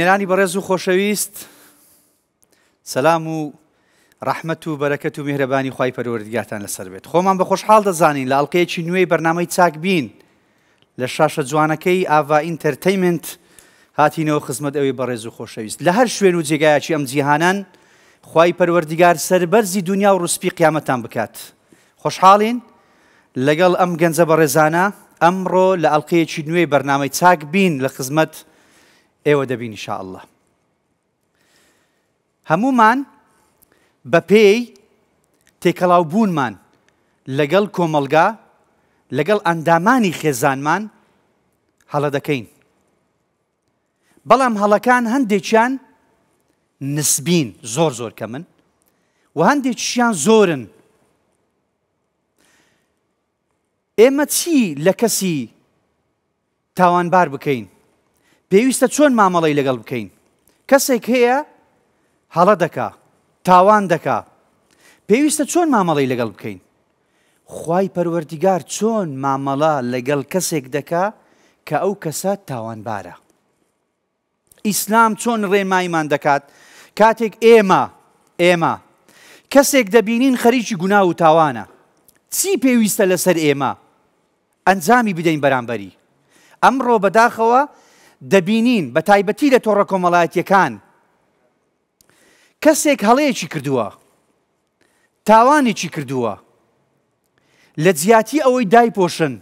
بینێرانی بەڕێز و خۆشەویست سەسلام و ڕحمت و بەرەکەت و میهرەبانی خی پەروەردگاتان لەسەر بێت خۆمان بە خۆشحاڵ دەزانین لە ئەڵلقەیەکی نوێی بەرنمەی چاک بین لە شاشە جوانەکەی ئاوا ئینتەرتەیمنت هاتینەوە خزمەت ئەوەی بەڕێز و خۆشەویست لە هەر شوێن و جێگایکی ئەم جیهانان خی پەروەردیگار سەربەرزی دنیا و ڕوسپی قیامەتان بکات خۆشحاڵین لەگەڵ ئەم گەنجە بە ڕێزانە ئەمڕۆ لە ئەڵلقەیەکی نوێی بەرنمەی چاک بین لە خزمەت ئێوە دەبین شاءله. هەمومان بە پێی تێکەڵاو بوونمان لەگەڵ کۆمەلگا لەگەڵ ئەندامانی خێزانمان هەڵە دەکەین. بەڵام هەڵەکان هەندێکیان نسبین زۆر زۆر کە من و هەندێکیان زۆرن. ئێمە چی لە کەسی تاوانبار بکەین؟ پێویستە چۆن مامەڵی لەگەڵ بکەین کەسێک هەیە هەڵە دەکا تاوان دەکا پێویستە چۆن مامەڵی لەگەڵ بکەین خی پەروەردیگار چۆن مامەڵە لەگەڵ کەسێک دەکا کە ئەو کەسە تاوانبارە ئیسلام چۆن ڕێنمایمان دەکات کاتێک ئێمە ئێمە کەسێک دەبینین خەریکی گونا و تاوانە چی پێویستە لەسەر ئێمە ئەنجامی بدەین بەرامبەری ئەمڕۆ بەداخەوە دەبینین بە تایبەتی لە تۆڕە کۆمەڵایەتیەکان کەسێک هەڵەیەکی کردووە تاوانێکی کردووە لە زیاتی ئەوەی دایپۆشن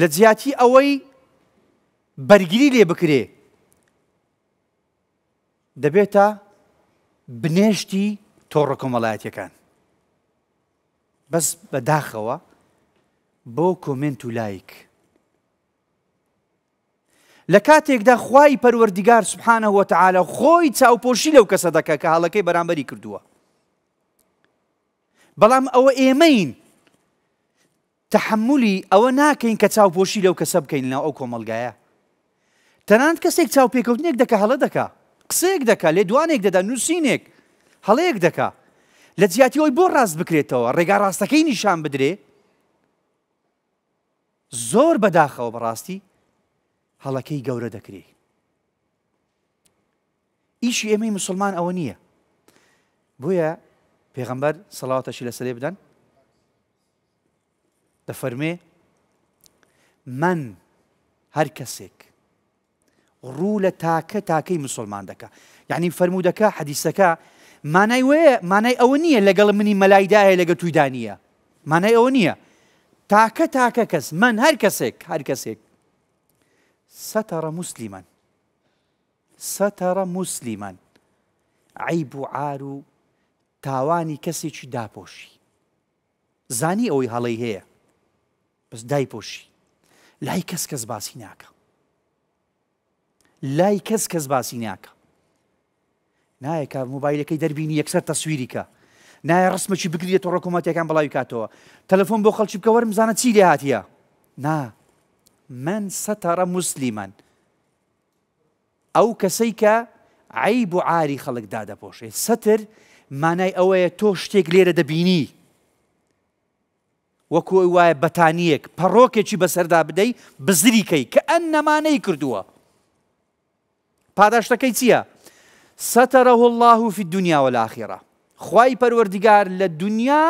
لە زیاتی ئەوەی بەرگری لێ بکرێ دەبێتە بنێشتی تۆڕە کۆمەڵایەتەکان بەس بەداخەوە بۆ کۆمنت و لایک لە کاتێکدا خوای پەروەردیگار سبحانەوە تەعاالە خۆی چاوپۆشی لەو کەسە دەکە کە هەڵەکەی بەرامبەری کردووە. بەڵام ئەوە ئێمەین تحملی ئەوە ناکەین کە چاوپۆشی لەو کەسە بکەینەوە ئەو کۆمەلگایە. تەنان کەسێک چاوپێکەوتنێک دەکە هەڵە دەکا قسێک دەکا لێ دوانێک دەدا نووسینێک هەڵەیەک دەکا لە جیاتیەوەی بۆ ڕاست بکرێتەوە ڕێگا ڕاستەکەی نیشان بدرێ زۆر بەداخەوە بەڕاستی هەڵەکەی گەورە دەکرێت ئیشی ئێمەی مسلمان ئەوە نییە بۆیە پێغەمبەر سەڵاتەشی لە سەرێ بدەن دەفەرمێ من هەر کەسێک ڕوو لە تاکە تاکەی مسلمان دەکە یعنی فەرمودەکە حەدیسەکە مانای وەیە مانای ئەوە نییە لەگەڵ منی مەلایداهەیە لەگە تویدانە مانای ئەوە نییە تاکە تاکە کەس من هەر کەسێک هەر کەسێک ستر مسلما ستر مسلما عیب و عار و تاوانی کەسێکی داپۆشی زانی ئەوەی هەڵی هەیە بەس دایپۆشی لای کەس کەس باسی ناکە لای کەس کەس باسی ناکە نایەکە موبایلەکەی دەربینی یەکسەر تەسوویریکە نایە ڕسممەکی بگرێت تۆ ڕکومەتەکان بەڵاوی کاتەوە تەلەفۆن بۆ خەڵکی بکە وەرمزانە چی لێ هااتە نا من سەتەڕە مسلمان ئەو کەسەی کە عیب و عاری خەڵکدا دەپۆشێت سەتر مانای ئەوەیە تۆ شتێک لێرە دەبینی وەکو ئەو وایە بەتانیەک پەڕۆکێکی بەسەردا بدەیت بزریکەی کە ئەن نەمانەی کردووە پاداشتەکەی چییە؟ سەتەرەه الله في دنیا ولاخیرە خی پەروەردیگار لە دنیا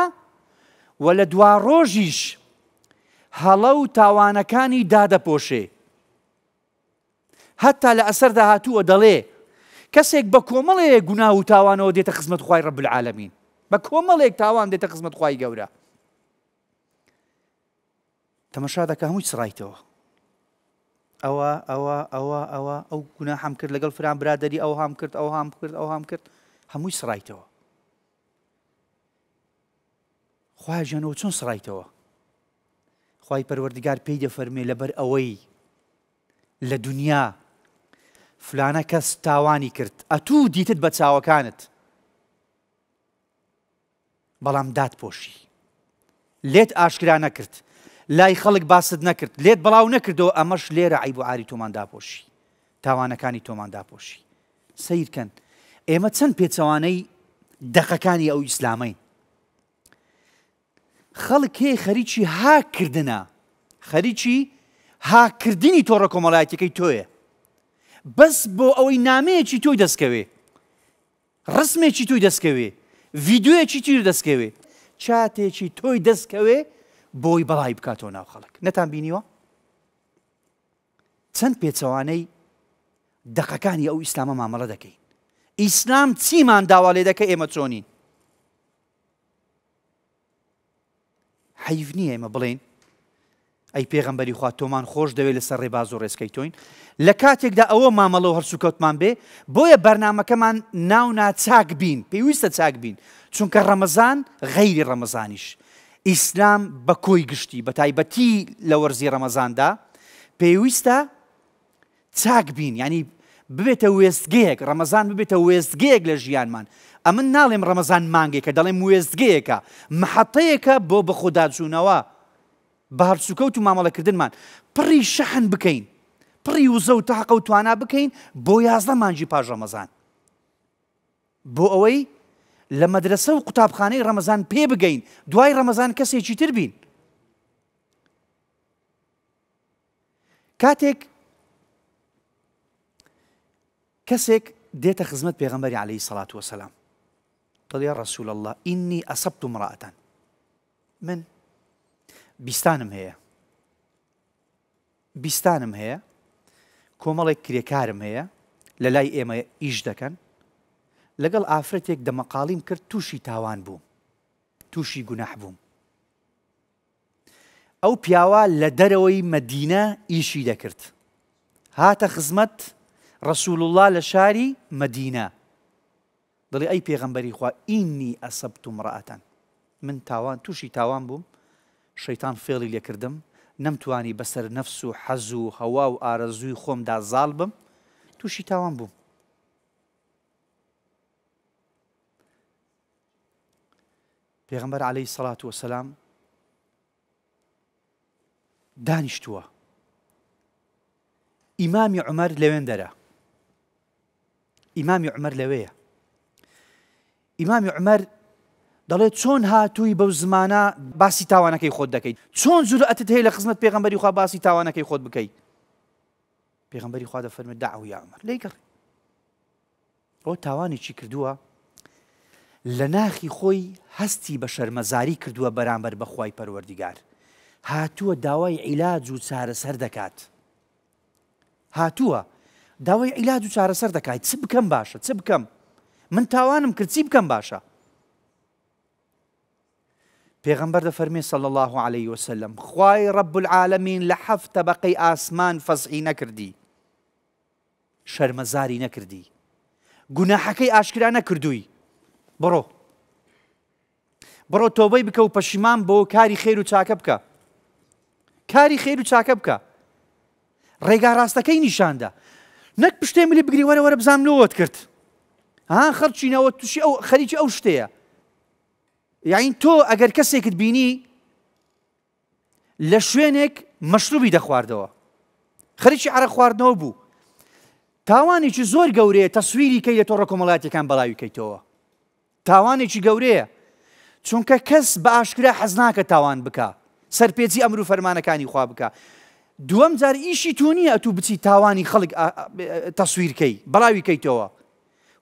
و لە دوا ڕۆژیش هەڵە و تاوانەکانی دادەپۆشێ. هەتا لە ئەسەر داهاتووە دەڵێ کەسێک بە کۆمەڵەیە گونا و تاوانەوە دێتە خزمەت خخوای ڕەبلعاالمین بە کۆمەڵێک تاوان دێتە خزمەت خخوای گەورە. تەمەشا دەکە هەمووی سڕایتەوە. ئەوە ئەوە ئەوە ئەوە ئەو گونا هەم کرد لەگەڵ فران برادری ئەو هام کرد ئەو هام کرد ئەو هام کرد هەمووی سڕایتەوە. خواژەنەوە چۆن سڕایتەوە خی پەروەردگار پێی دەفەرمێ لەبەر ئەوەی لە دنیا فلانە کەس تاوانی کرد ئەتوو دیتت بە چاوەکانت بەڵام دادپۆشی لێت ئاشکرا نەکرد لای خەڵک باست نەکرد لێت بەڵاو نەکردەوە ئەمەش لێرە عیب و ئاری تۆمان داپۆشی تاوانەکانی تۆمان داپۆشی سیرکەن ئێمە چەند پێچەوانەی دەقەکانی ئەو ئیسلامین خەڵک هەیە خەریکی هاکردە خەریکی هاکردنی تۆڕە کۆمەڵایەتەکەی تۆیە بەس بۆ ئەوەی نامەیەکی تۆی دەستکەوێ ڕسمێکی توی دەستکەوێ ڤیددیوەکی تیر دەستکەوێ چاتێکی تۆی دەستکەوێ بۆی بەڵای بکاتەوە ناو خەڵک نەتان بینیوە چەند پێچەوانەی دقەکانی ئەو ئیسلامە مامەڵە دەکەین ئیسلام چیمان داوا لێ دەکە ئێمە چۆنین حیف نییە ئمە بڵین ئەی پێغمبەری خوا تۆمان خۆش دەوێت لەسەر ڕێباز و ڕێسکەی تۆین لە کاتێکدا ئەوە مامەڵەوە هەرسوو کەوتمان بێ بۆیە بەرنمەکەمان ناو ناچاک بین پێویستە چاک بین چونکە ڕەمەزان غەیری ڕەمەزانیش ئیسلام بە کۆی گشتی بە تایبەتی لە وەرزی ڕەمەزاندا پێویستە چاک بین ینی ببێتە وێستگەیەک ڕەمەزان ببێتە وێستگەیەک لە ژیانمان ئە من ناڵێم ڕەمەزان مانگێکە دەڵێم وێستگەیەکە محەتەیەکە بۆ بە خۆداجوونەوە بارچووکەوت و مامەڵەکردنمان پڕی شەحن بکەین پڕی وزە و تاقە و توانە بکەین بۆ یازدە مانجی پاش ڕەمەزان بۆ ئەوەی لە مەدرسە و قوتابخانەی ڕەمەزان پێ بگەین دوای ڕەمەزان کەسێکی تر بین کاتێک کەسێک دێتە خزمەت پێغمبەری عليهەی سەلات وەسەلام دڵی ڕسوول الله ئینی ئەسەبت ومڕاتەن من بیستانم هەیە بیستانم هەیە کۆمەڵێک کرێکارم هەیە لە لای ئێمە ئیش دەکەن لەگەڵ ئافرەتێک دەمەقالیم کرد تووشی تاوان بووم تووشی گوناح بووم ئەو پیاوە لە دەرەوەی مەدینە ئیشی دەکرد هاتە خزمەت ڕسوول الله لە شاری مەدینە دڵی ئەی پێغمبەری خوا ئینی ئەسەبت و مڕاتەن من تاوان تووشی تاوان بووم شەیتان فێڵی لێکردم نەمتوانی بەسەر نەفس و حەز و هەوا و ئارەزووی خۆمدا زاڵ بم تووشی تاوان بووم پێغمبەر عليهەی سەلات وەسەسلام دانیشتووە ئیمامی عمەر لەوێن دەرە ئیمامی عمەر لەوەیە ئیمامی عمەر دەڵێ چۆن هاتووی بەو زمانە باسی تاوانەکەی خۆت دەکەیت چۆن زورەتت هەیە لە خزمەت پێغمبەری خوا باسی تاوانەکەی خۆت بکەیت پێغمبەری خوا دەفەرمە داعو یا عمەر لی کڕ بۆ تاوانی چی کردووە لە ناخی خۆی هەستی بە شەرمەزاری کردووە بەرامبەر بەخوای پەروەردیگار هاتووە داوای عیلاج و چارەسەر دەکات هاتووە داوای عیلاج و چارەسەر دەکات چ بکەم باشە چ بکەم من تاوانم کرچی بکەم باشە پێغەمبەر دە فەرمی سەڵ الله عليه وسلم خوای ڕب العالمین لە حەفت بەقەی ئاسمان فەزعی نەکردی شەرمەزاری نەکردی گوناحەکەی ئاشکرا نەکردووی بڕۆ بڕۆ تۆبەی بکە و پەشیمان بۆ کاری خێر و چاکە بکە کاری خێر و چاکە بکە ڕێگا ڕاستەکەی نیشاندا نەک پشتێ ملی بگری وەرە وەرە بزانلوەوەت کرد ها خەرچینەوە تووشی ئەو خەریکی ئەو شتەیە یاین تۆ ئەگەر کەسێکت بینی لە شوێنێک مەشروبی دەخواردەوە خەریکی عرە خواردنەوە بوو تاوانێکی زۆر گەورەیە تەسوویری کەی لە تۆڕە کۆمەڵاتەکان بەڵاویکەیتەوە تاوانێکی گەورەیە چونکە کەس بە ئاشکرا حەزناکە تاوان بکە سەرپێچی ئەمر و فەرمانەکانی خوا بکە دووەم جار ئیشی تو نییە ئەتوو بچی تاوانی خەڵک تەسوویرکەی بەڵاویکەیتەوە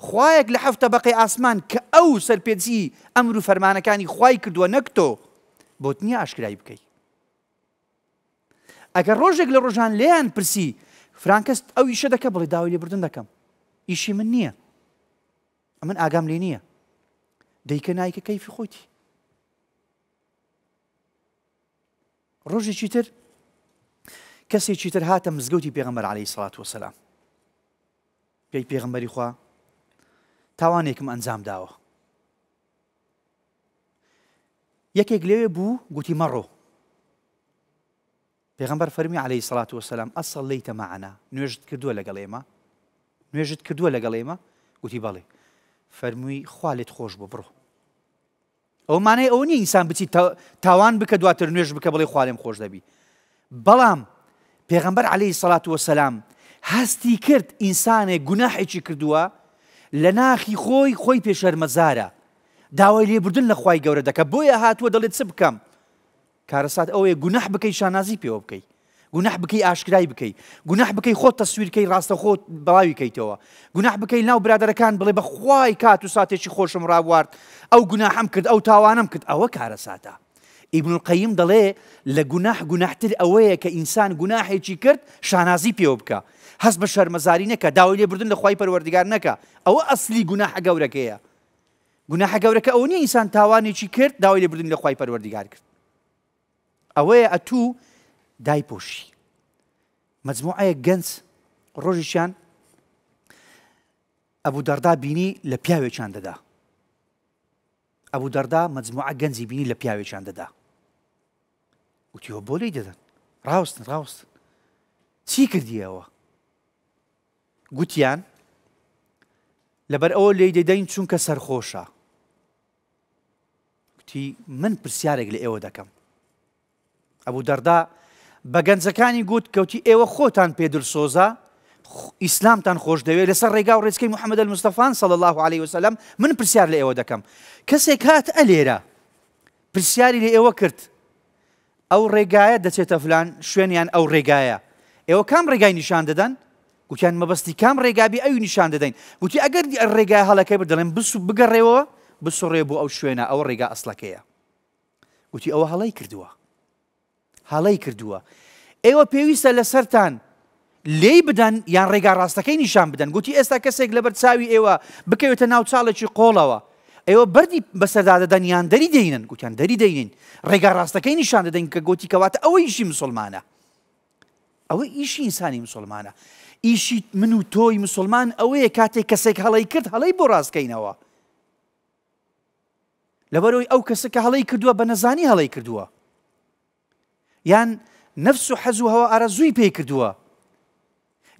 خوایەک لە حفتە بەقی ئاسمان کە ئەو سەرپێچی ئەمر و فەرمانەکانی خوای کردووە نەکتۆ بۆت نییە ئاشکرایی بکەیت. ئەگەر ڕۆژێک لە ڕۆژان لیان پرسی فرانکەست ئەو یشە دەکە بڵێ داوای لێ بردن دەکەم ئیشی من نییە ئەمن ئاگام لێ نییە دەیکە نایکە کەیفی خۆیتی ڕۆژێکی تر کەسێکی تر هاتە مزگەوتی پێغمبەر عليهەی سڵات وسلام پێی پێغمبەری خوا تاوانێکم ئەنجام داوە یەکێک لێوێ بوو گوتی مەڕۆ پێغمبەر فەرمی عليهەی سڵات وسلام ئەسەڵ لی تەماعنا نوێژت کردووە لەگەڵ ئێمە نوێژت کردووە لەگەڵ ئێمە گوتی بەڵێ فەرمووی خوالێت خۆش بۆ بڕۆ ئەو مانای ئەو نیە ئینسان بچی تاوان بکە دواتر نوێژ بکە بڵێ خوالێم خۆش دەبی بەڵام پێغمبەر عليهەی سڵات وسلام هەستی کرد ئینسانێک گوناحێکی کردووە لە ناخی خۆی خۆی پێشەرمەزارە داوای لێبوردن لە خی گەورە دەکە بۆیە هاتووە دەڵێت چ بکەم کارەسات ئەوەیە گونەح بکەی شانازی پێوە بکەی گونەح بکەی ئاشکرای بکەی گونەح بکەی خۆت تەسویرکەی ڕاستە خۆت بەڵاوی کەیتەوە گونەح بکەی ناو برادەکان بڵێ بەخوای کات و ساتێکی خۆشم ڕابوارد ئەو گوناحم کرد ئەو تاوانم کرد ئەوە کارەساتە ئیبن القەیم دەڵێ لە گوناح گوناحتر ئەوەیە کە ئینسان گوناحێکی کرد شانازی پێوە بکە هەست بە شەرمەزاری نەکە داوای لێ بردن لە خی پەروەردگار نەکە ئەوە ئەسلی گوناحە گەورەکەیە گوناحە گەورەکە ئەو نیە ئینسان تاوانێکی کرد داوای لێ بردن لە خی پەروەردگار کرد ئەوەیە ئەتوو دایپۆشی مەجموعەیە گەنج ڕۆژیشان ئەبوو دەردا بینی لە پیاوێکیان دەدا ئەبوو دەردا مەجموعە گەنجی بینی لە پیاوێکیان دەدا وتیەوە بۆ لی دەدەن ڕاستن ڕاستن چی کردیەوە گوتیان لەبەر ئەوە لی دەدەین چونکە سەرخۆشە گوتی من پرسیارێک لە ئێوە دەکەم ئەبوو دەردا بە گەنجەکانی گوت کەوتی ئێوە خۆتان پێدر سۆزە ئیسلامتان خۆش دەوێت لەسەر ڕێگا و ڕێزکەی محەممەد مستەفان سەڵ الله عليه وسلم من پرسیار لە ئێوە دەکەم کەسێک هات ئەلێرە پرسیاری لە ئێوە کرد ئەو ڕێگایە دەچێتە فلان شوێنیان ئەو ڕێگایە ئێوە کام ڕێگای نیشان دەدەن گوتیان مەبەستی کام ڕێگابی ئەوی نیشان دەدەین وتی ئەگەر ڕێگای هەڵەکەی بدەڵێن بسو بگەڕێەوە بسڕێ بۆ ئەو شوێنە ئەو ڕێگا ئەسلەکەیە گوتی ئەوە هەڵی کردووە هەڵی کردووە ئێوە پێویستە لەسەران لێی بدەن یان ڕێگا ڕاستەکەی نیشان بدەن گوتی ئێستا کەسێک لە بەرچاوی ئێوە بکەوێتە ناو چاڵێکی قۆڵەوە ئێوە بردی بەسەردادەدەن یان دەری دەینن گوتیان دەری دەینین ڕێگا ڕاستەکەی نیشان دەدەین کە گوتی کەواتە ئەوە ئیشی مسلمانە ئەوە ئیشی ئینسانی مسلمانە ئیشی من و تۆی مسلمان ئەوەیە کاتێک کەسێک هەڵی کرد هەڵی بۆ ڕاستکەینەوە لەبەرەوەی ئەو کەسە کە هەڵی کردووە بە نەزانی هەڵی کردووە یان نفس و حەز و هەوە ئارەزووی پێی کردووە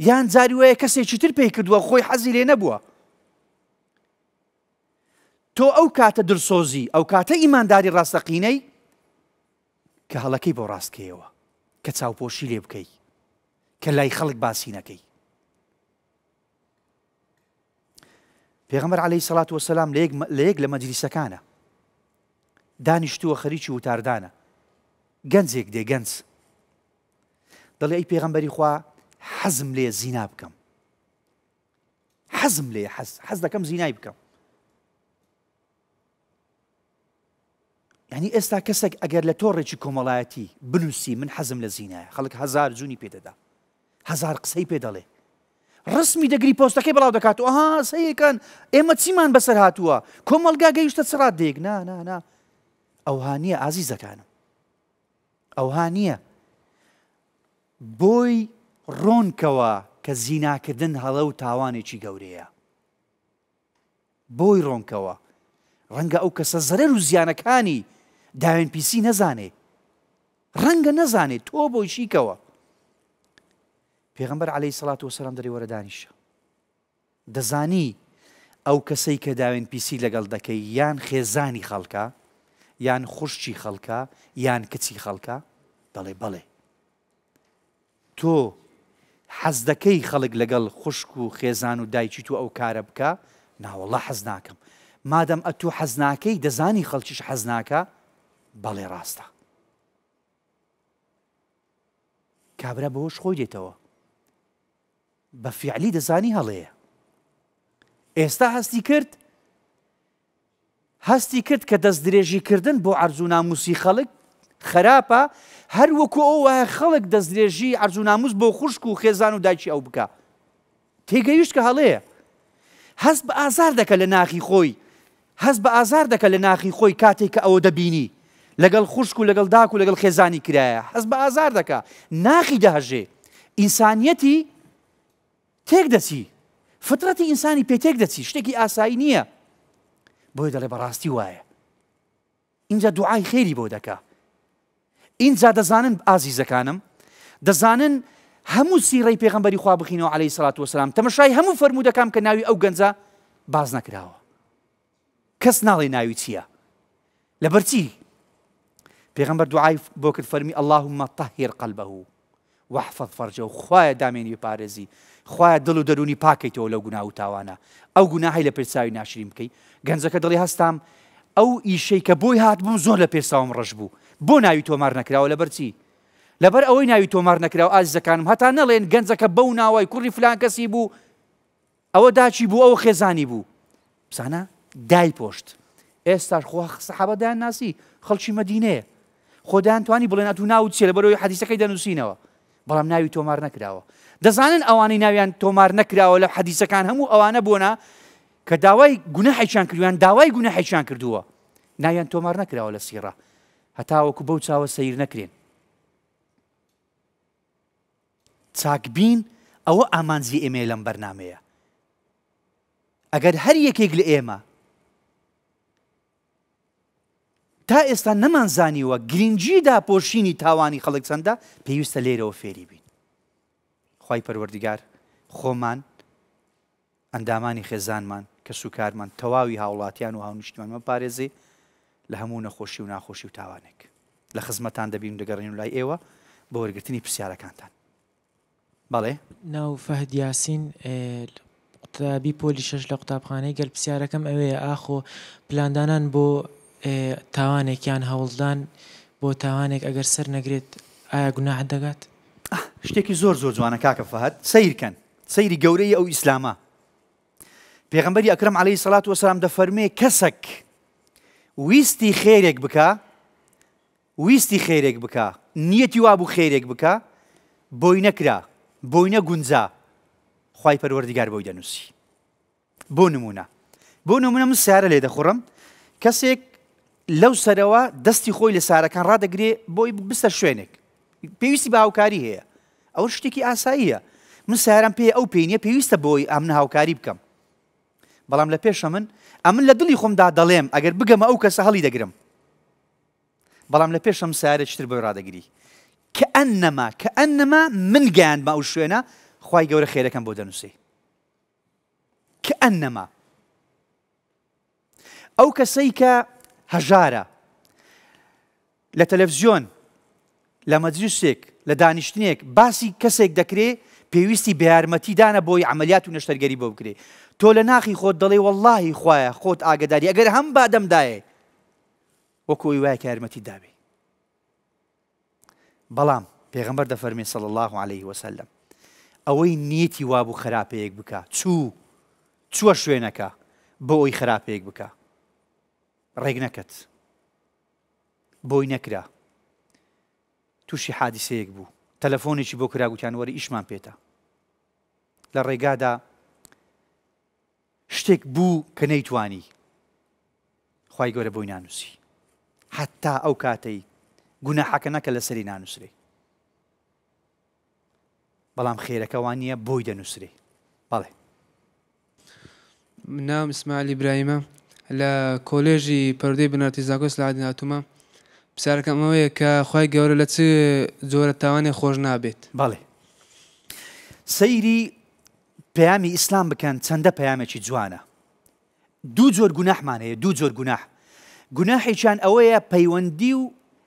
یان جاریوەیە کەسێکی تر پێی کردووە خۆی حەزی لێ نەبووە تۆ ئەو کاتە درسۆزی ئەو کاتە ئیمانداری ڕاستەقینەی کە هەڵەکەی بۆ ڕاستکەیەوە کە چاوپۆشی لێ بکەی کە لای خەڵک باسی نەکەی پێغمبەر عليهەی سەڵات وسلام لە یەک لە مەجلیسەکانە دانیشتووە خەریکی وتاردانە گەنجێک دێ گەنج دەڵێ ئەی پێغمبەری خوا حەزم لێ زینا بکەم حەزم لێ حەز دەکەم زینای بکەم ینی ئێستا کەسێک ئەگەر لە تۆڕێکی کۆمەڵایەتی بنووسی من حەزم لە زینایە خەڵک هزار جوونی پێدەدا هزار قسەی پێدەڵێ ڕسمی دەگری پۆستەکەی بەڵاو دەکات و ئەها سەیەکان ئێمە چیمان بەسەر هاتووە کۆمەلگا گەیشتە سرات دێک نانانا ئەوها نییە ئازیزەکانم ئەوها نییە بۆی ڕۆنکەوە کە زیناکردن هەڵە و تاوانێکی گەورەیە بۆی ڕۆنکەوە ڕەنگە ئەو کەسە زەرەر و زیانەکانی داوێن پیسی نەزانێ ڕەنگە نەزانێت تۆ بۆی شیکەوە پێغمبەر عليهەی سڵات و سەرم دەری وەردانیشە دەزانی ئەو کەسەی کە داوێن پیسی لەگەڵ دەکەی یان خێزانی خەڵکە یان خوشتی خەڵکە یان کچی خەڵکە بەڵێ بەڵێ تۆ حەز دەکەی خەڵک لەگەڵ خوشک و خێزان و دایکی تو ئەو کارە بکە ناوەڵە حەز ناکەم مادەم ئە تو حەزناکەی دەزانی خەڵکیش حەزناکە بەڵێ ڕاستە کابرا بەهۆش خۆی دێتەوە بە فیعلی دەزانی هەڵەیە ئێستا هەستی کرد هەستی کرد کە دەست درێژیکردن بۆ ئەرزووناموسی خەڵک خراپە هەر وەکو ئەو وایە خەڵک دەست درێژی ئەرزووناموس بۆ خوشک و خێزان و داچی ئەو بکە تێگەیشت کە هەڵەیە هەست بە ئازار دەکە لە ناخی خۆی هەست بە ئازار دەکە لە ناخی خۆی کاتێک کە ئەوە دەبینی لەگەڵ خوشک و لەگەڵ داک و لەگەڵ خێزانی کرایە هەست بە ئازار دەکە ناخی دەهژێ ئینسانیەتی تێک دەچی فترەتی ئینسانی پێتێک دەچی شتێکی ئاسایی نییە بۆی دەڵێ بەڕاستی وایە اینجا دوعای خێری بۆ دەکا اینجا دەزانن ئازیزەکانم دەزانن هەموو سیڕی پێغمبەری خوا بخینەوە عليهەی سڵات وسلام تەمەشای هەموو فرەرمودەکەم کە ناوی ئەو گەنج باز نەکراوە کەس ناڵی ناوی چییە لە بەرچی پێغمبەر دوعای بۆ کرد فەرمی ئەللهمە تەهیر قەلبەه وەحفت فەرجە و خویە دامێنی پارێزی خویە دڵ و دەرونی پاکەیتەوە لەو گونا و تاوانە ئەو گوناهی لە پرساوی ناشرین بکەی گەنجەکە دڵی هەستام ئەو ئیشەی کە بۆی هاتبووم زۆر لە پێساوم ڕژ بوو بۆ ناوی تۆمار نەکراوە لە بەرچی لەبەر ئەوەی ناوی تۆمار نەکراوە ئازەکانم هەتا نەڵێن گەنجەکە بەو ناوای کوڕی فلان کەسی بوو ئەوە داچی بوو ئەو خێزانی بوو پسانە دای پۆشت ئێستاش خۆ سەحەبەدایان ناسی خەڵکی مەدینەیە خۆدایان توانی بڵێن ئەتو ناوت چێ لە بەرەوەی حەدیسەکەی دەنووسینەوە بەڵام ناوی تۆمار نەکراوە دەزانن ئەوانی ناویان تۆمار نەکراوە لە حەدیسەکان هەموو ئەوانە بۆنا کە داوای گونە حیچان کردویان داوای گونە حیچان کردووە ناویان تۆمار نەکراوە لە سیڕە هەتاوەکو بەو چاوە سیر نەکرێن چاکبین ئەوە ئامانزی ئێمێ لەم بەرنمەیە ئەگەر هەر یەکێک لە ئێمە تا ئێستا نەمانزانیوە گرنگجی داپۆشینی تاوانی خەڵک چەندە پێویستە لێرەوە فێری بین خی پەروەردیگار خۆمان ئەندامانی خێزانمان کە سوکارمان تەواوی هاوڵاتیان و هاونیشتمانمە پارێزی لە هەموو نەخۆشی و ناخۆشی و تاوانێک لە خزمەتان دەبین دەگەڕین و لای ئێوە بە وەرگرتنی پرسیارەکانتان بەڵێ ناو فەهدیاسین قوتابی پۆلی شەش لە قوتابخانەی گەل پرسیارەکەم ئەوەیە ئاخۆ پلاندانان بۆ تاوانێکیان هەوڵدان بۆ تاوانێک ئەگەر سەر نەگرێت ئایا گوناح دەگات شتێکی زۆر زۆر جوانە کاکە فەهات سیرکەن سەیری گەورەی ئەو ئیسلامە پێغمبەری ئەکرم عليهەی سەڵات وەسلام دەفەرمێ کەسەک ویستی خێرێک بکە ویستی خێرێک بکە نیەتی وابوو خێرێک بکە بۆی نەکرا بۆی نە گونجا خی پەروەردیگار بۆی دەنووسی بۆ نمونە بۆ نمونە من سیارە لێ دەخڕم کەسێک لەو سەرەوە دەستی خۆی لە سارەکان ڕدەگرێ بۆی بستە شوێنێک پێویستی بە هاوکاری هەیە ئەوە شتێکی ئاساییە من ساران پێ ئەو پێینە پێویستە بۆی ئەمن هاوکاری بکەم بەڵام لە پێشە من ئەمن لە دڵی خۆمدا دەڵێم ئەگەر بگەمە ئەو کەسە هەڵی دەگرم بەڵام لە پێشم سارە چتر بۆ ڕدەگری کە ئەن نەما کە ئەن نەما من گیان بە ئەو شوێنە خی گەورە خێرەکەم بۆ دەنووسی کە ئەن نەما ئەو کەسەی کە هەژارە لە تەلەڤزیۆن لە مەجلوسێک لە دانیشتنێک باسی کەسێک دەکرێ پێویستی بە یارمەتیدانە بۆی عملیات و نەشتەرگەری بۆ بکرێ تۆ لە ناخی خۆت دەڵێ واللهی خویە خۆت ئاگداری ئەگەر هەم بادەمدایە وەکوی وایە یارمەتی دابێ بەڵام پێغمبەر دەفەرمێ سەڵ الله عليه وسلم ئەوەی نیەتی وابوو خراپەیەک بک چوو چووە شوێنەکە بۆ ئەوی خراپەیەک بکە ڕێگ نەکەت بۆی نەکرا تووشی حادیسەیەک بوو تەلەفۆنێکی بۆ کراگوتیان وەری ئیشمان پێێتە لە ڕێگادا شتێک بوو کە نەیتوانی خی گەورە بۆی نانووسی حتا ئەو کاتەی گوناحەکە نەکە لە سەری نانووسری بەڵام خێرەکەوان نیە بۆی دەنووسری بەڵێ نام اسماعیل ئبراهیمە لە کۆلێژی پەردەی بنەتی زاگۆس لە عادیناتومە پسارەکەم ئەوەیە کە خی گەورە لە چ جۆرە تاوانی خۆش نابێت باڵێ سەیری پەیامی ئیسلام بکەن چەندە پەیامێکی جوانە دوو زۆر گوناحمان هەیە دوو زۆر گوناح گوناحێکیان ئەوەیە پەیوەندی و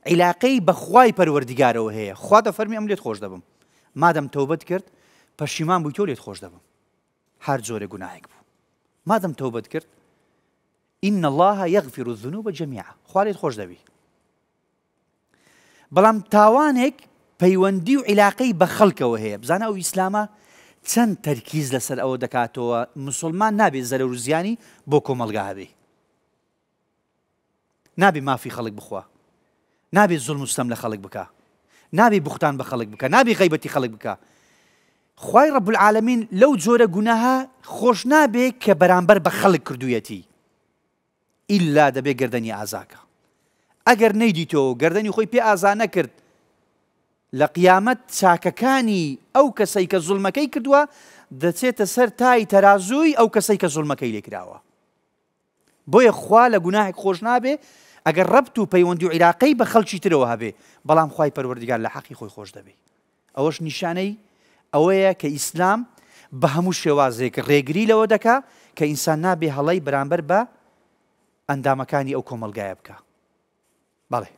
عیلاقەی بەخوای پەروەردیگارەوە هەیە خوا دە فەرمی ئەم لێت خۆش دەبم مادەم تەوبەت کرد پەشیمان بوو تۆ لێت خۆش دەبم هەر جۆرە گوناهێک بوو مادەم تەوبەت کرد ان الله یغفر الذنوب جمیعا خوالت خۆش دەوی بەڵام تاوانێک پەیوەندی و عیلاقەی بە خەڵکەوە هەیە بزانە ئەو ئیسلامە چەند تەرکیز لەسەر ئەوە دەکاتەوە مسلمان نابێت زەرە و زیانی بۆ کۆمەلگاهبێ نابێ مافی خەڵک بخوا نابێت زۆل مستەم لە خەڵک بکە نابێ بختان بە خەڵک بکە نابێ غیبەتی خەڵک بکە خی ڕەبولعاالمین لەو جۆرە گوناها خۆش نابێ کە بەرامبەر بە خەڵک کردویەتی ئللا دەبێ گردنی ئازاکە ئەگەر نەیدیتەوە گردنی خۆی پێ ئازا نەکرد لە قیامەت چاکەکانی ئەو کەسەی کە زوڵمەکەی کردووە دەچێتە سەر تای تەرازووی ئەو کەسەی کە زوڵمەکەی لێکراوە بۆیە خوا لە گوناهێک خۆش نابێ ئەگەر ڕەبت و پەیوەندی و عیراقی بە خەڵکی ترەوە هەبێ بەڵام خی پەروەردیگار لە حەقی خۆی خۆش دەبێ ئەوەش نیشانەی ئەوەیە کە ئیسلام بە هەموو شێوازێک ڕێگری لەوە دەکا کە ئینسان نابێ هەڵی بەرامبەر بە ئەندامەکانی ئەو کۆمەلگایە بکە بەڵێ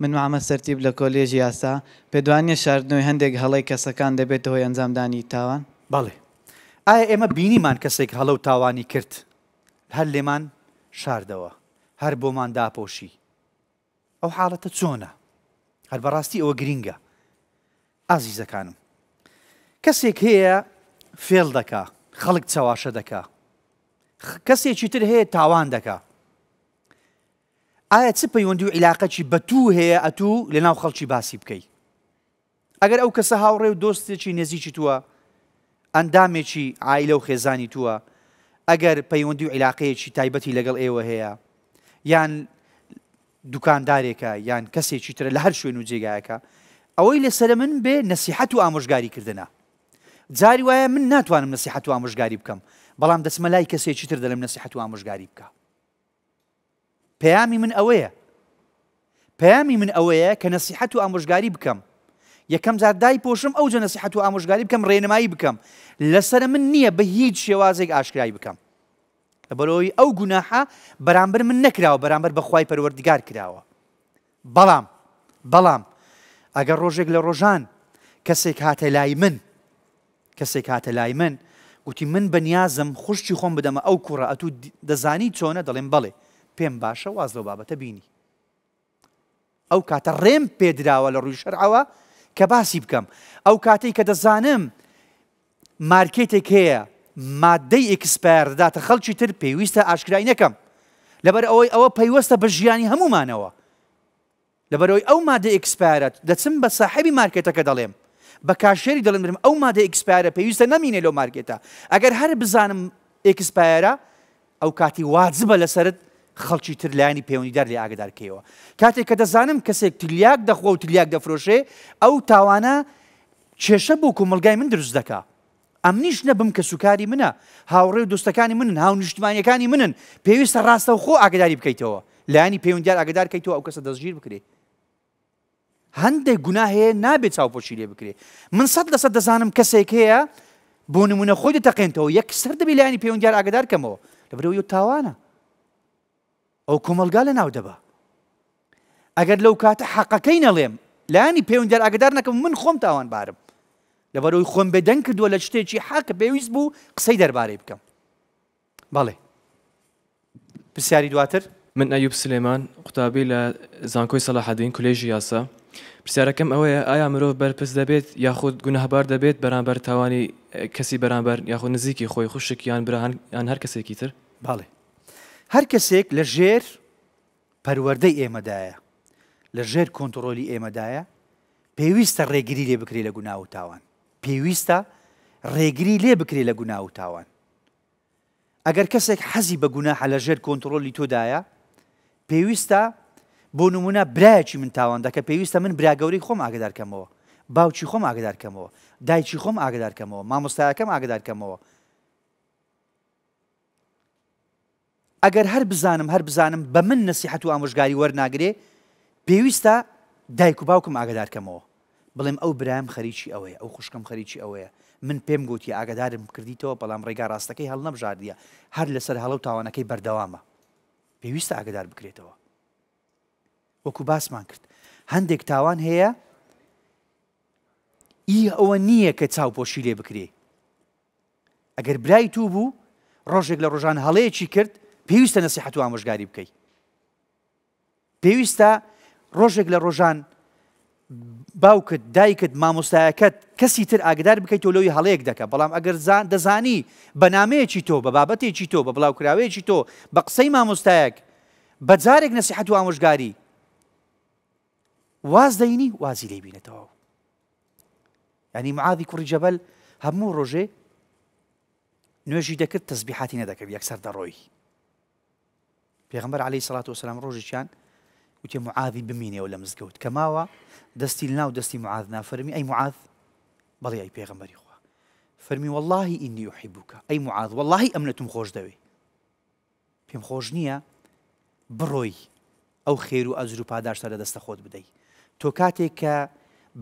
من مامە سەرتیب لە کۆلێژی یاسا پێدوانیە شاردنەوەی هەندێک هەڵی کەسەکان دەبێت هۆی ئەنجامدانی تاوان بەڵێ ئایا ئێمە بینیمان کەسێک هەڵە و تاوانی کرد هەر لێمان شاردەوە هەر بۆمان داپۆشی ئەو حاڵەتە چۆنە هەر بەڕاستی ئەوە گرینگە ئازیزەکانم کەسێک هەیە فێڵ دەکا خەڵک چاواشە دەکا کەسێکی تر هەیە تاوان دەکا ئایا چ پەیوەندی و عیلاقەکی بەتوو هەیە ئەتوو لە ناو خەڵکی باسی بکەیت ئەگەر ئەو کەسە هاوڕێ و دۆستێکی نزیکی تووە ئەندامێکی ئایلە و خێزانی تووە ئەگەر پەیوەندی و عیلاقەیەکی تایبەتی لەگەڵ ئێوە هەیە یان دوکاندارێکە یان کەسێکی ترە لە هەر شوێن و جێگایەکە ئەوەی لەسرە من بێ نسیحەت و ئامۆژگاریکردنە جاری وایە من ناتوانم نسیحەت و ئامۆژگاری بکەم بەڵام دەسمە لای کەسێکی تر دەلم نسیحەت و ئامۆژگاری بکە پەیامی من ئەوەیە پەیامی من ئەوەیە کە نەسیحەت و ئامۆژگاری بکەم یەکەم زار دای پۆشم ئەو جە نەسیحەت و ئامۆژگاری بکەم ڕێنمایی بکەم لەسرە من نییە بە هیچ شێوازێک ئاشکرایی بکەم لە بەرەوەی ئەو گوناها بەرامبەر من نەکراوە بەرامبەر بەخوای پەروەردگار کراوە بەڵام بەڵام ئەگەر ڕۆژێک لە ڕۆژان کەسێک هاتە لای من کەسێک هاتە لای من گوتی من بەنیازم خوشتی خۆم بدەمە ئەو کوڕە ئەتو دەزانی چۆنە دەڵێن بڵێ پێم باشە واز لەو بابەتە بینی ئەو کاتە ڕێم پێدراوە لە ڕووی شەرعەوە کە باسی بکەم ئەو کاتێک کە دەزانم مارکێتێک هەیە مادەی ئکسپەر دەداتە خەڵکی تر پێویستە ئاشکرای نەکەم لەبەر ئەوەی ئەوە پەیوەستە بە ژیانی هەمومانەوە لەبەرەوەی ئەو مادە ئکسپارەت دەچم بە ساحبی مارکێتەکە دەڵێم بە کاشێری دەڵێنرم ئەو مادە ئکسپارە پێویستە نامینێ لەو مارکێتە ئەگەر هەر بزانم ئکسپایرە ئەو کاتی واجبە لەسرت خەڵکی تر لایانی پەیوەندیدار لێ ئاگدارکەیەوە کاتێک کە دەزانم کەسێک تلیاک دەخۆ و تلیاک دەفرۆشێ ئەو تاوانە کێشە بوو کومەلگای من دروست دەکا ئەمنیش نەبم کە سوکاری منە هاوڕێ و دۆستەکانی منن هاو نیشتمانیەکانی منن پێویستە ڕاستە و خۆ ئاگداری بکەیتەوە لایانی پەیوەندیار ئاگدارکەیتەوە ئەو کەسە دەستگیر بکرێت هەندێک گونا هەیە نابێت چاوپۆشی لێ بکرێت من سەد لەسە دەزانم کەسێک هەیە بۆ نمونە خۆی دەتەقێنتەوە یەک سەر دەبی لایانی پەیوەندیار ئاگدار کەمەوە لەبرەوە تاوانە ئەو کۆمەلگا لە ناو دەبە ئەگەر لەو کاتە حەقەکەی نەڵێم لانی پەیوەندەر ئەگدار نەکەم من خۆم تاوان بارم لەبەرەوەی خۆم بێدەنگ کردووە لە شتێکی حەکە پێویست بوو قسەی دەربارەی بکەم بەڵێ پرسیاری دواتر من ئەیوب سلێمان قوتابی لە زانکۆی سەلاحدین کولێژی یاسە پرسیارەکەم ئەوەیە ئایا مرۆڤ بەرپرس دەبێت یاخود گونەهبار دەبێت بەرامبەر تاوانی کەسی بەرامبەر یاخود نزیکی خۆی خوشکیان براهان یان هەر کەسێکی تر باڵێ هەر کەسێک لە ژێر پەروەەردەی ئێمەدایە لە ژێر کۆنتترۆلی ئێمەدایە پێویستە ڕێگری لێ بکرێ لە گونا و تاوان پێویستە ڕێگری لێ بکرێ لە گونا و تاوان ئەگەر کەسێک حەزی بە گوناحە لە ژێر کۆنتترۆلی تۆدایە پێویستە بۆ نمونە برایەکی من تاوان دەکە پێویستە من براگەوری خۆم ئاگدارکەمەوە باوکی خۆم ئاگدارکەمەوە دایکی خۆم ئاگدارکەمەوە مامۆستایەکەم ئاگدارکەمەوە ئەگەر هەر بزانم هەر بزانم بە من نسیحەت و ئامۆژگاری وەرناگرێ پێویستە دایک و باوکم ئاگدارکەمەوە بڵێم ئەو برام خەریکی ئەوەیە ئەو خوشکم خەریکی ئەوەیە من پێم گوتی ئاگدارم کردیتەوە بەڵام ڕێگا ڕاستەکەی هەڵ نەبژاردیە هەر لەسەر هەڵە و تاوانەکەی بەردەوامە پێویستە ئاگدار بکرێتەوە وەکو باسمان کرد هەندێک تاوان هەیە ئی ئەوە نییە کە چاوپۆشی لێ بکرێ ئەگەر برای تو بوو ڕۆژێک لە ڕۆژان هەڵەیەکی کرد پێویستە نسیحەت و ئامۆژگاری بکەیت پێویستە ڕۆژێک لە ڕۆژان باوکت دایکت مامۆستایەکەت کەسی تر ئاگدار بکەیت تۆ لەوی هەڵەیەک دەکە بەڵام ئەگەر زان دەزانی بەنامەیەکی تۆ بە بابەتێکی تۆ بە بڵاوکراوەیەکی تۆ بە قسەی مامۆستایەک بەجارێک نسیحەت و ئامۆژگاری واز دەینی وازی لێ بینێتەوە ینی معادی کوڕی جەبەل هەموو ڕۆژێ نوێژی دەکرد تەسببیحاتی نەدەکەوی یەکسەر دەڕۆی پێغمبەر علی الصلاة والسلام سلام ڕۆژێکیان وتی معادی بمینەوە لە مزگەوت کەماوە دەستی ناو دەستی معادنا فەرمی ئەی معاذ بەڵی ئەی پێغمبەری خوا فەرمی والله ئینی و حیبووکە معاذ والله امنتم خوش خۆش دەوێ پێم خۆش نییە بڕۆی ئەو خێر و ئەزر و پاداشتا لە دەستە خۆت بدەی تو کاتێک کە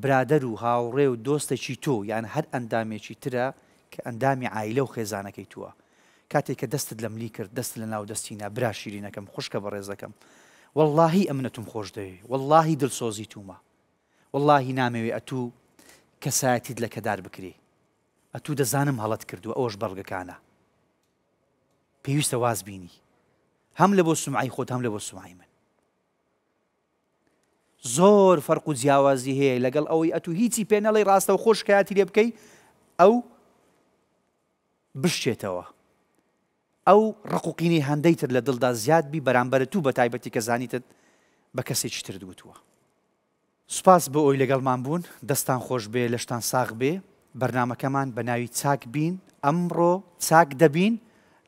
برادەر و هاوڕێ و دۆستێکی تۆ یان هەر ئەندامێکی ترە کە ئەندامی عیلە و خێزانەکەی توە کاتێک کە دەستت لە ملی کرد دەست لە ناو دەستینا برا شیرینەکەم خوشکە بە ڕێزەکەم واللهی ئەمنەتم خۆش دەوێ واللهی دڵسۆزی تومە واللهی نامەوێ ئەتوو کەسایەتیت لە کەدار بکری ئەتوو دەزانم هەڵت کردو ئەوش بەڵگەکانە پێویستە واز بینی هەم لە بۆ سمعی خۆت هەم لە بۆ سومای من زۆر فەرق و جیاوازی هەیە لەگەڵ ئەوەی ئەتو هیچی پێنەڵی ڕاستە و خۆشکایەتی لێ بکەی ئەو بشتێتەوە ئەو ڕقوقینی هەندەیتر لە دڵدا زیادبی بەرامبەر تو بە تایبەتی کە زانیتت بە کەسێکی تر دوتووە. سوپاس بە ئەوی لەگەڵمان بوون دەستان خۆش بێ لەشتان ساغ بێ بەرنمەکەمان بە ناوی چاک بین ئەمڕۆ چاک دەبین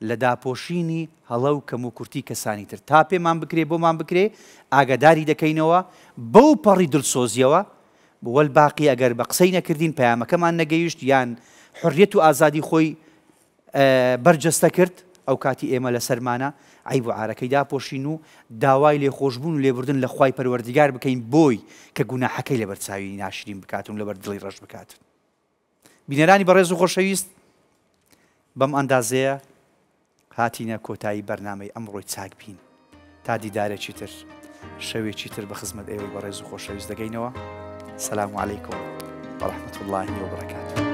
لە داپۆشینی هەڵە و کەم و کورتی کەسانی تر تا پێمان بکرێ بۆمان بکرێ ئاگاداری دەکەینەوە بەو پەڕی دڵسۆزیەوە بوەل باقی ئەگەر بە قسەی نەکردین پەیامەکەمان نەگەیشت یان حڕێت و ئازادی خۆی بەرجەستە کرد ئەو کاتی ئێمە لە سەرمانە ئەی بۆ ئارەکەی داپۆشین و داوای لێخۆشببوون و لێبوردن لە خی پەروەردگار بکەین بۆی کە گوناحەکەی لە بەرچاوی ناشرین بکاتون لە بەردڵی ڕژ بکات. بینەرانی بەڕێز و خۆشەویست بەم ئەندازەیە هاتینە کۆتایی بەرنمەی ئەمڕۆی چاک بین تا دیدارێکی تر شەوێکی تر بە خزمەت ئێوەی بەڕێز و خۆشەویست دەگەینەوە سلام عیکم بەڕحمت اللهی وبرکاتەوە.